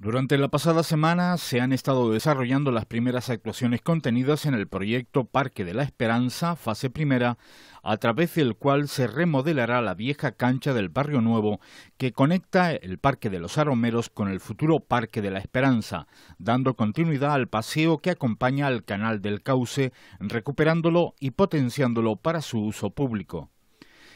Durante la pasada semana se han estado desarrollando las primeras actuaciones contenidas en el proyecto Parque de la Esperanza, fase primera, a través del cual se remodelará la vieja cancha del Barrio Nuevo que conecta el Parque de los Aromeros con el futuro Parque de la Esperanza, dando continuidad al paseo que acompaña al canal del cauce, recuperándolo y potenciándolo para su uso público.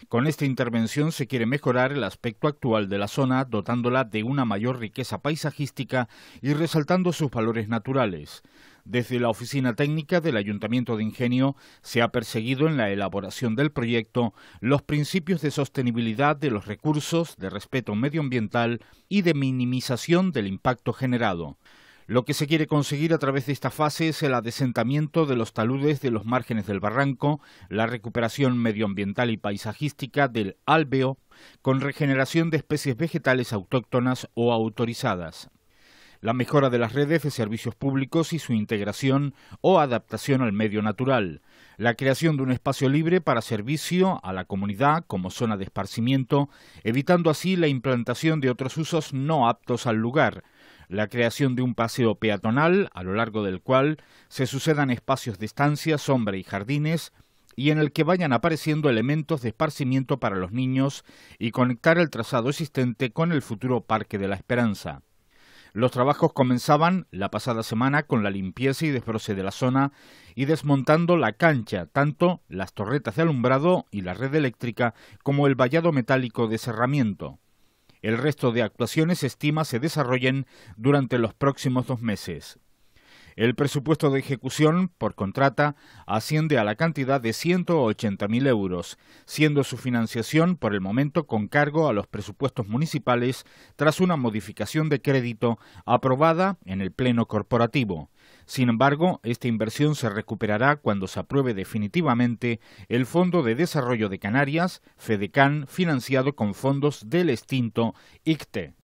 Con esta intervención se quiere mejorar el aspecto actual de la zona, dotándola de una mayor riqueza paisajística y resaltando sus valores naturales. Desde la Oficina Técnica del Ayuntamiento de Ingenio se ha perseguido en la elaboración del proyecto los principios de sostenibilidad de los recursos, de respeto medioambiental y de minimización del impacto generado. Lo que se quiere conseguir a través de esta fase es el adesentamiento de los taludes de los márgenes del barranco, la recuperación medioambiental y paisajística del álveo, con regeneración de especies vegetales autóctonas o autorizadas la mejora de las redes de servicios públicos y su integración o adaptación al medio natural, la creación de un espacio libre para servicio a la comunidad como zona de esparcimiento, evitando así la implantación de otros usos no aptos al lugar, la creación de un paseo peatonal a lo largo del cual se sucedan espacios de estancia, sombra y jardines, y en el que vayan apareciendo elementos de esparcimiento para los niños y conectar el trazado existente con el futuro Parque de la Esperanza. Los trabajos comenzaban la pasada semana con la limpieza y desbroce de la zona y desmontando la cancha, tanto las torretas de alumbrado y la red eléctrica como el vallado metálico de cerramiento. El resto de actuaciones se estima se desarrollen durante los próximos dos meses. El presupuesto de ejecución por contrata asciende a la cantidad de 180.000 euros, siendo su financiación por el momento con cargo a los presupuestos municipales tras una modificación de crédito aprobada en el Pleno Corporativo. Sin embargo, esta inversión se recuperará cuando se apruebe definitivamente el Fondo de Desarrollo de Canarias, FEDECAN, financiado con fondos del extinto ICTE.